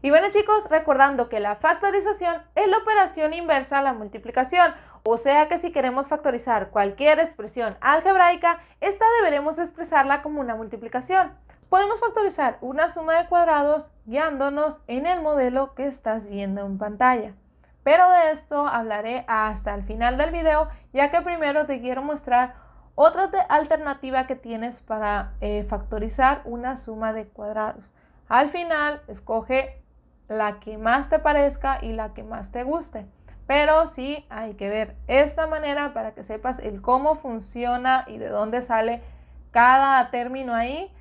Y bueno chicos, recordando que la factorización es la operación inversa a la multiplicación, o sea que si queremos factorizar cualquier expresión algebraica, esta deberemos expresarla como una multiplicación. Podemos factorizar una suma de cuadrados guiándonos en el modelo que estás viendo en pantalla. Pero de esto hablaré hasta el final del video, ya que primero te quiero mostrar otra alternativa que tienes para eh, factorizar una suma de cuadrados. Al final, escoge la que más te parezca y la que más te guste. Pero sí hay que ver esta manera para que sepas el cómo funciona y de dónde sale cada término ahí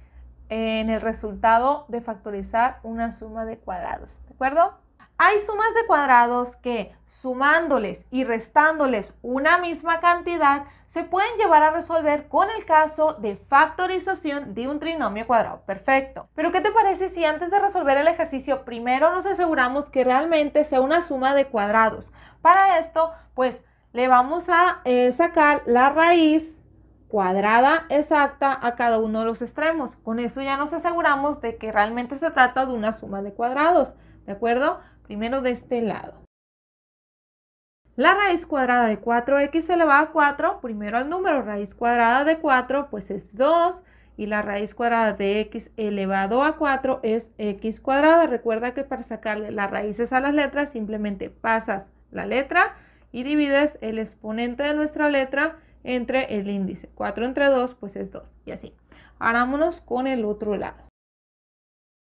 en el resultado de factorizar una suma de cuadrados. ¿De acuerdo? Hay sumas de cuadrados que sumándoles y restándoles una misma cantidad se pueden llevar a resolver con el caso de factorización de un trinomio cuadrado perfecto. Pero ¿qué te parece si antes de resolver el ejercicio primero nos aseguramos que realmente sea una suma de cuadrados? Para esto, pues le vamos a eh, sacar la raíz cuadrada exacta a cada uno de los extremos. Con eso ya nos aseguramos de que realmente se trata de una suma de cuadrados, ¿de acuerdo? Primero de este lado. La raíz cuadrada de 4x elevada a 4, primero al número, raíz cuadrada de 4 pues es 2 y la raíz cuadrada de x elevado a 4 es x cuadrada. Recuerda que para sacarle las raíces a las letras simplemente pasas la letra y divides el exponente de nuestra letra entre el índice. 4 entre 2 pues es 2 y así. Ahora vámonos con el otro lado.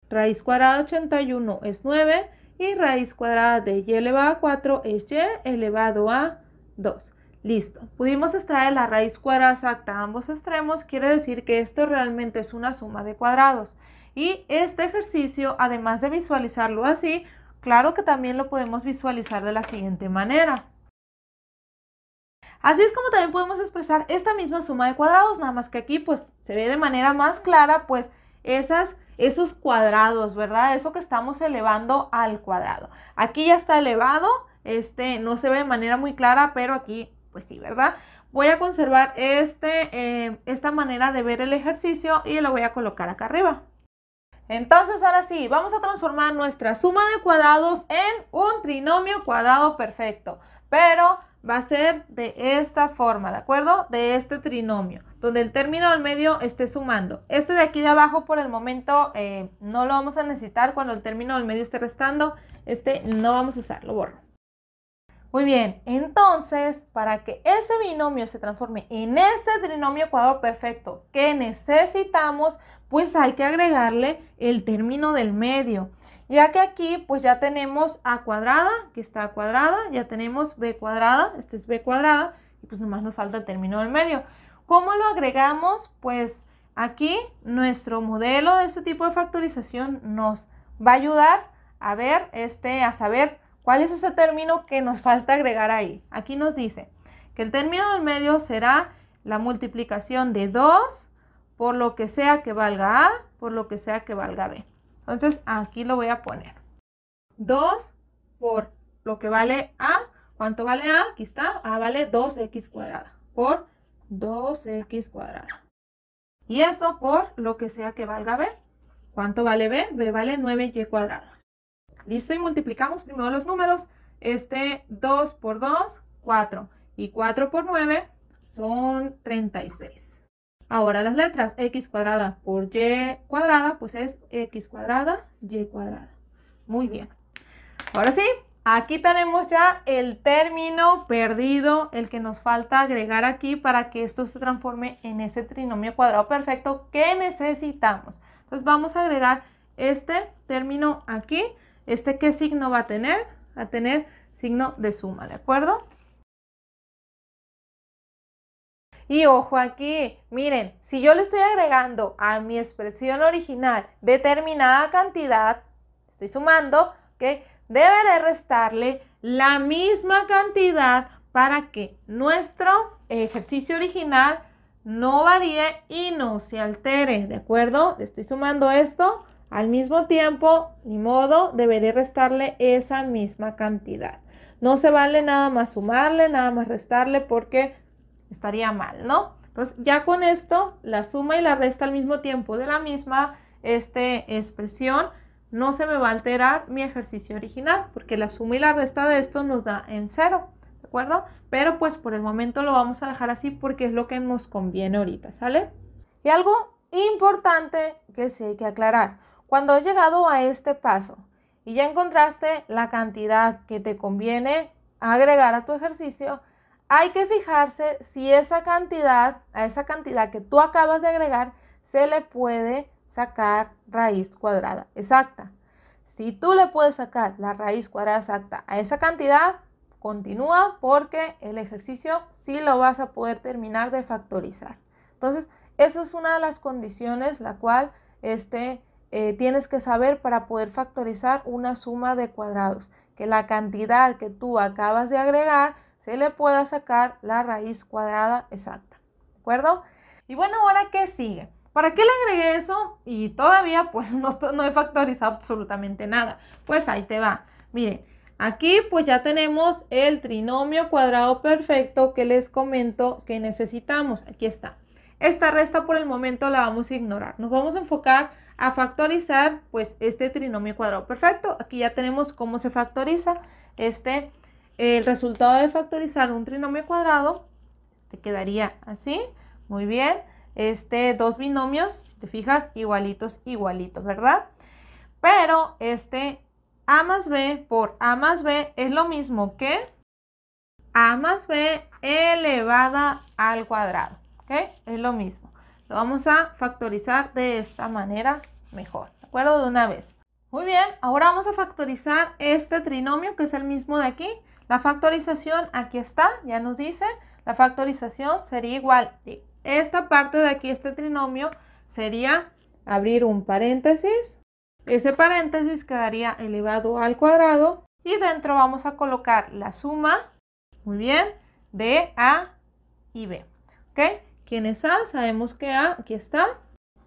Raíz cuadrada de 81 es 9 y raíz cuadrada de y elevado a 4 es y elevado a 2. Listo, pudimos extraer la raíz cuadrada exacta a ambos extremos, quiere decir que esto realmente es una suma de cuadrados. Y este ejercicio, además de visualizarlo así, claro que también lo podemos visualizar de la siguiente manera. Así es como también podemos expresar esta misma suma de cuadrados, nada más que aquí pues se ve de manera más clara pues esas esos cuadrados, ¿verdad? Eso que estamos elevando al cuadrado. Aquí ya está elevado, este no se ve de manera muy clara, pero aquí pues sí, ¿verdad? Voy a conservar este, em, esta manera de ver el ejercicio y lo voy a colocar acá arriba. Entonces, ahora sí, vamos a transformar nuestra suma de cuadrados en un trinomio cuadrado perfecto. Pero va a ser de esta forma, ¿de acuerdo? De este trinomio, donde el término al medio esté sumando. Este de aquí de abajo por el momento eh, no lo vamos a necesitar cuando el término al medio esté restando. Este no vamos a usarlo. borro. Muy bien, entonces, para que ese binomio se transforme en ese trinomio cuadrado perfecto que necesitamos, pues hay que agregarle el término del medio, ya que aquí pues ya tenemos a cuadrada, que está a cuadrada, ya tenemos b cuadrada, este es b cuadrada, y pues nomás nos falta el término del medio. ¿Cómo lo agregamos? Pues aquí nuestro modelo de este tipo de factorización nos va a ayudar a ver, este, a saber cuál es ese término que nos falta agregar ahí. Aquí nos dice que el término del medio será la multiplicación de 2 por lo que sea que valga A, por lo que sea que valga B. Entonces aquí lo voy a poner. 2 por lo que vale A. ¿Cuánto vale A? Aquí está. A vale 2x cuadrada por 2x cuadrada. Y eso por lo que sea que valga B. ¿Cuánto vale B? B vale 9y cuadrada. Listo, y multiplicamos primero los números. Este 2 por 2, 4. Y 4 por 9 son 36. Ahora las letras x cuadrada por y cuadrada, pues es x cuadrada, y cuadrada. Muy bien. Ahora sí, aquí tenemos ya el término perdido, el que nos falta agregar aquí para que esto se transforme en ese trinomio cuadrado perfecto que necesitamos. Entonces vamos a agregar este término aquí. ¿Este qué signo va a tener? Va a tener signo de suma, ¿de acuerdo? Y ojo aquí, miren, si yo le estoy agregando a mi expresión original determinada cantidad, estoy sumando, que deberé restarle la misma cantidad para que nuestro ejercicio original no varíe y no se altere, ¿de acuerdo? Le estoy sumando esto, al mismo tiempo, ni modo, deberé restarle esa misma cantidad. No se vale nada más sumarle, nada más restarle porque estaría mal, ¿no? Entonces ya con esto, la suma y la resta al mismo tiempo de la misma este, expresión, no se me va a alterar mi ejercicio original, porque la suma y la resta de esto nos da en cero, ¿de acuerdo? Pero pues por el momento lo vamos a dejar así porque es lo que nos conviene ahorita, ¿sale? Y algo importante que sí hay que aclarar, cuando has llegado a este paso y ya encontraste la cantidad que te conviene agregar a tu ejercicio, hay que fijarse si esa cantidad, a esa cantidad que tú acabas de agregar, se le puede sacar raíz cuadrada exacta. Si tú le puedes sacar la raíz cuadrada exacta a esa cantidad, continúa porque el ejercicio sí lo vas a poder terminar de factorizar. Entonces, esa es una de las condiciones la cual este, eh, tienes que saber para poder factorizar una suma de cuadrados, que la cantidad que tú acabas de agregar se le pueda sacar la raíz cuadrada exacta. ¿De acuerdo? Y bueno, ahora qué sigue. ¿Para qué le agregué eso? Y todavía pues no, he factorizado absolutamente nada. Pues ahí te va. Miren, aquí pues ya tenemos el trinomio cuadrado perfecto que les comento que necesitamos. Aquí está. Esta resta por el momento la vamos a ignorar. Nos vamos a enfocar a factorizar pues este trinomio cuadrado perfecto. Aquí ya tenemos cómo se factoriza este el resultado de factorizar un trinomio cuadrado te quedaría así, muy bien. Este, dos binomios, te fijas, igualitos, igualitos, ¿verdad? Pero este A más B por A más B es lo mismo que A más B elevada al cuadrado, ¿ok? Es lo mismo. Lo vamos a factorizar de esta manera mejor, ¿de acuerdo? De una vez. Muy bien, ahora vamos a factorizar este trinomio que es el mismo de aquí. La factorización, aquí está, ya nos dice, la factorización sería igual. De esta parte de aquí, este trinomio, sería abrir un paréntesis. Ese paréntesis quedaría elevado al cuadrado. Y dentro vamos a colocar la suma, muy bien, de A y B. ¿Ok? ¿Quién es A? Sabemos que A, aquí está.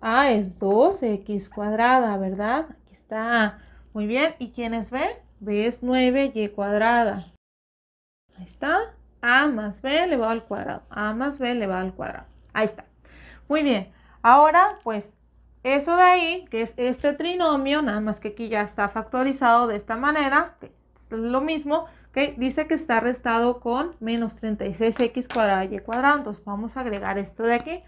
A es 2x cuadrada, ¿verdad? Aquí está A. Muy bien. ¿Y quién es B? B es 9y cuadrada. Ahí está. A más B elevado al cuadrado. A más B elevado al cuadrado. Ahí está. Muy bien. Ahora, pues, eso de ahí, que es este trinomio, nada más que aquí ya está factorizado de esta manera, es lo mismo, que dice que está restado con menos 36x cuadrado y cuadrado. Entonces, vamos a agregar esto de aquí.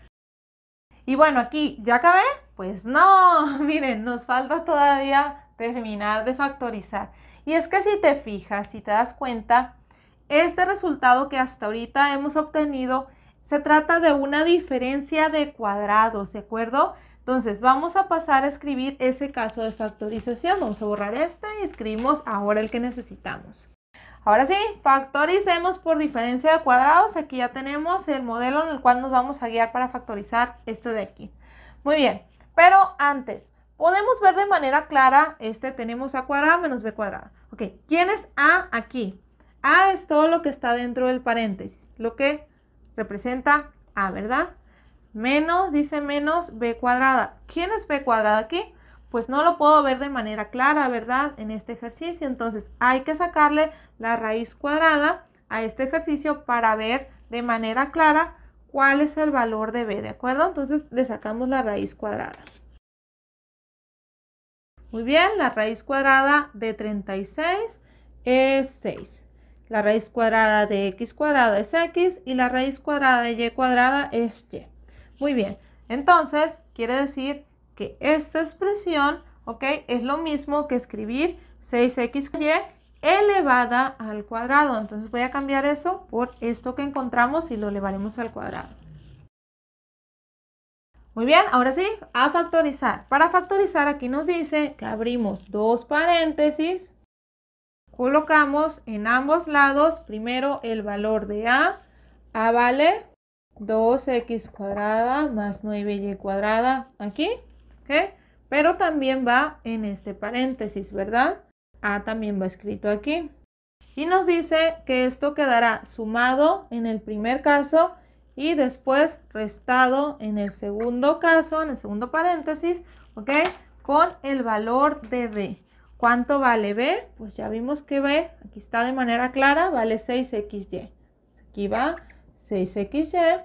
Y bueno, aquí, ¿ya acabé? Pues no, miren, nos falta todavía terminar de factorizar. Y es que si te fijas, si te das cuenta, este resultado que hasta ahorita hemos obtenido se trata de una diferencia de cuadrados, ¿de acuerdo? Entonces vamos a pasar a escribir ese caso de factorización. Vamos a borrar este y escribimos ahora el que necesitamos. Ahora sí, factoricemos por diferencia de cuadrados. Aquí ya tenemos el modelo en el cual nos vamos a guiar para factorizar esto de aquí. Muy bien, pero antes, podemos ver de manera clara, este tenemos a cuadrado menos b cuadrado. Ok, ¿quién es a aquí? A ah, es todo lo que está dentro del paréntesis, lo que representa A, ¿verdad? Menos, dice menos B cuadrada. ¿Quién es B cuadrada aquí? Pues no lo puedo ver de manera clara, ¿verdad? En este ejercicio. Entonces hay que sacarle la raíz cuadrada a este ejercicio para ver de manera clara cuál es el valor de B, ¿de acuerdo? Entonces le sacamos la raíz cuadrada. Muy bien, la raíz cuadrada de 36 es 6. La raíz cuadrada de x cuadrada es x y la raíz cuadrada de y cuadrada es y. Muy bien, entonces quiere decir que esta expresión, ¿ok? Es lo mismo que escribir 6xy elevada al cuadrado. Entonces voy a cambiar eso por esto que encontramos y lo elevaremos al cuadrado. Muy bien, ahora sí, a factorizar. Para factorizar aquí nos dice que abrimos dos paréntesis, colocamos en ambos lados primero el valor de A. A vale 2x cuadrada más 9y cuadrada aquí, ¿ok? Pero también va en este paréntesis, ¿verdad? A también va escrito aquí. Y nos dice que esto quedará sumado en el primer caso y después restado en el segundo caso, en el segundo paréntesis, ¿ok? Con el valor de B. ¿Cuánto vale B? Pues ya vimos que B, aquí está de manera clara, vale 6XY. Pues aquí va 6XY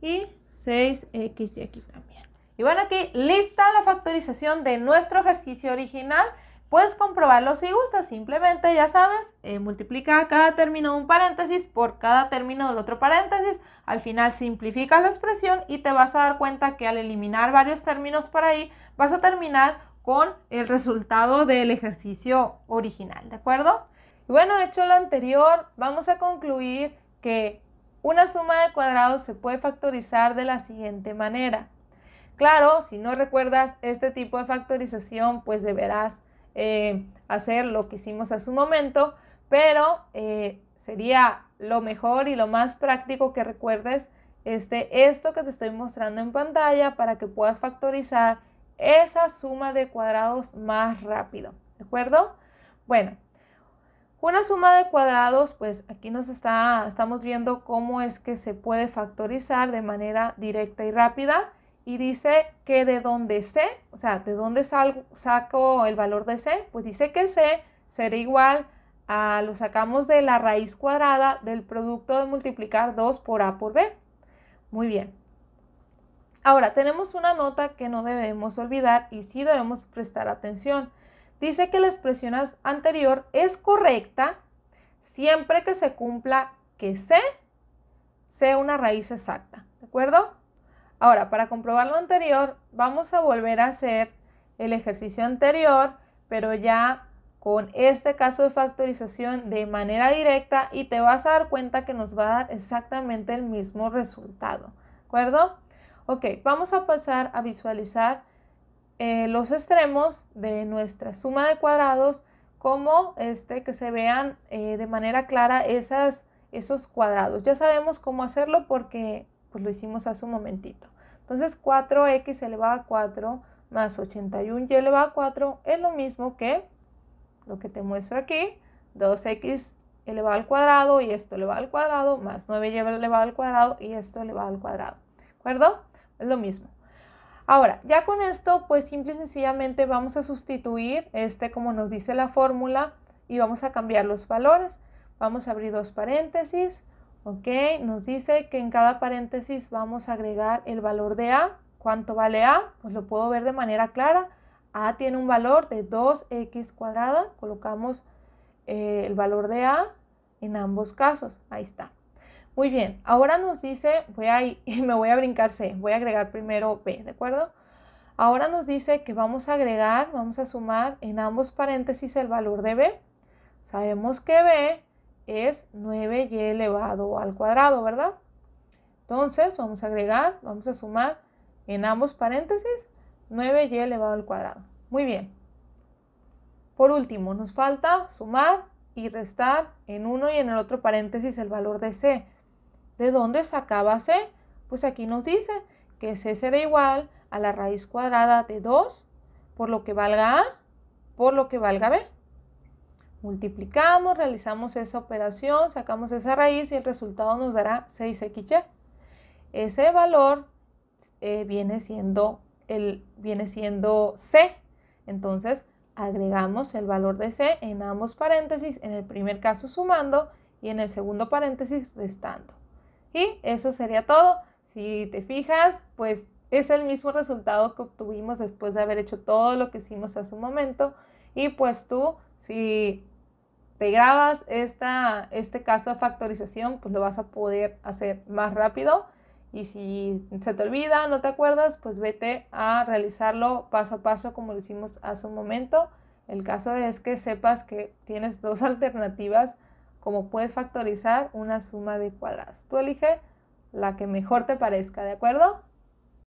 y 6XY aquí también. Y bueno, aquí lista la factorización de nuestro ejercicio original. Puedes comprobarlo si gustas, simplemente ya sabes, eh, multiplica cada término de un paréntesis por cada término del otro paréntesis, al final simplificas la expresión y te vas a dar cuenta que al eliminar varios términos por ahí, vas a terminar con el resultado del ejercicio original, ¿de acuerdo? bueno, hecho lo anterior, vamos a concluir que una suma de cuadrados se puede factorizar de la siguiente manera. Claro, si no recuerdas este tipo de factorización, pues deberás eh, hacer lo que hicimos hace su momento, pero eh, sería lo mejor y lo más práctico que recuerdes este, esto que te estoy mostrando en pantalla para que puedas factorizar esa suma de cuadrados más rápido, ¿de acuerdo? Bueno, una suma de cuadrados, pues aquí nos está, estamos viendo cómo es que se puede factorizar de manera directa y rápida. Y dice que de dónde C, o sea, de dónde saco el valor de C, pues dice que C será igual a, lo sacamos de la raíz cuadrada del producto de multiplicar 2 por A por B. Muy bien. Ahora, tenemos una nota que no debemos olvidar y sí debemos prestar atención. Dice que la expresión anterior es correcta siempre que se cumpla que C sea una raíz exacta, ¿de acuerdo? Ahora, para comprobar lo anterior, vamos a volver a hacer el ejercicio anterior, pero ya con este caso de factorización de manera directa y te vas a dar cuenta que nos va a dar exactamente el mismo resultado, ¿de acuerdo? Ok, vamos a pasar a visualizar eh, los extremos de nuestra suma de cuadrados como este, que se vean eh, de manera clara esas, esos cuadrados. Ya sabemos cómo hacerlo porque pues, lo hicimos hace un momentito. Entonces 4x elevado a 4 más 81y elevado a 4 es lo mismo que lo que te muestro aquí, 2x elevado al cuadrado y esto elevado al cuadrado, más 9y elevado al cuadrado y esto elevado al cuadrado. ¿De acuerdo? lo mismo. Ahora, ya con esto, pues simple y sencillamente vamos a sustituir este como nos dice la fórmula y vamos a cambiar los valores. Vamos a abrir dos paréntesis, ok, nos dice que en cada paréntesis vamos a agregar el valor de A. ¿Cuánto vale A? Pues lo puedo ver de manera clara. A tiene un valor de 2x cuadrada, colocamos eh, el valor de A en ambos casos, ahí está. Muy bien, ahora nos dice, voy a, me voy a brincar C, voy a agregar primero B, ¿de acuerdo? Ahora nos dice que vamos a agregar, vamos a sumar en ambos paréntesis el valor de B. Sabemos que B es 9y elevado al cuadrado, ¿verdad? Entonces vamos a agregar, vamos a sumar en ambos paréntesis 9y elevado al cuadrado. Muy bien. Por último, nos falta sumar y restar en uno y en el otro paréntesis el valor de C. ¿De dónde sacaba c? Pues aquí nos dice que c será igual a la raíz cuadrada de 2 por lo que valga a por lo que valga b. Multiplicamos, realizamos esa operación, sacamos esa raíz y el resultado nos dará 6xy. Ese valor eh, viene, siendo el, viene siendo c. Entonces agregamos el valor de c en ambos paréntesis, en el primer caso sumando y en el segundo paréntesis restando. Y eso sería todo. Si te fijas, pues es el mismo resultado que obtuvimos después de haber hecho todo lo que hicimos hace un momento. Y pues tú, si te grabas esta, este caso de factorización, pues lo vas a poder hacer más rápido. Y si se te olvida, no te acuerdas, pues vete a realizarlo paso a paso como lo hicimos hace un momento. El caso es que sepas que tienes dos alternativas como puedes factorizar una suma de cuadrados. Tú elige la que mejor te parezca, ¿de acuerdo?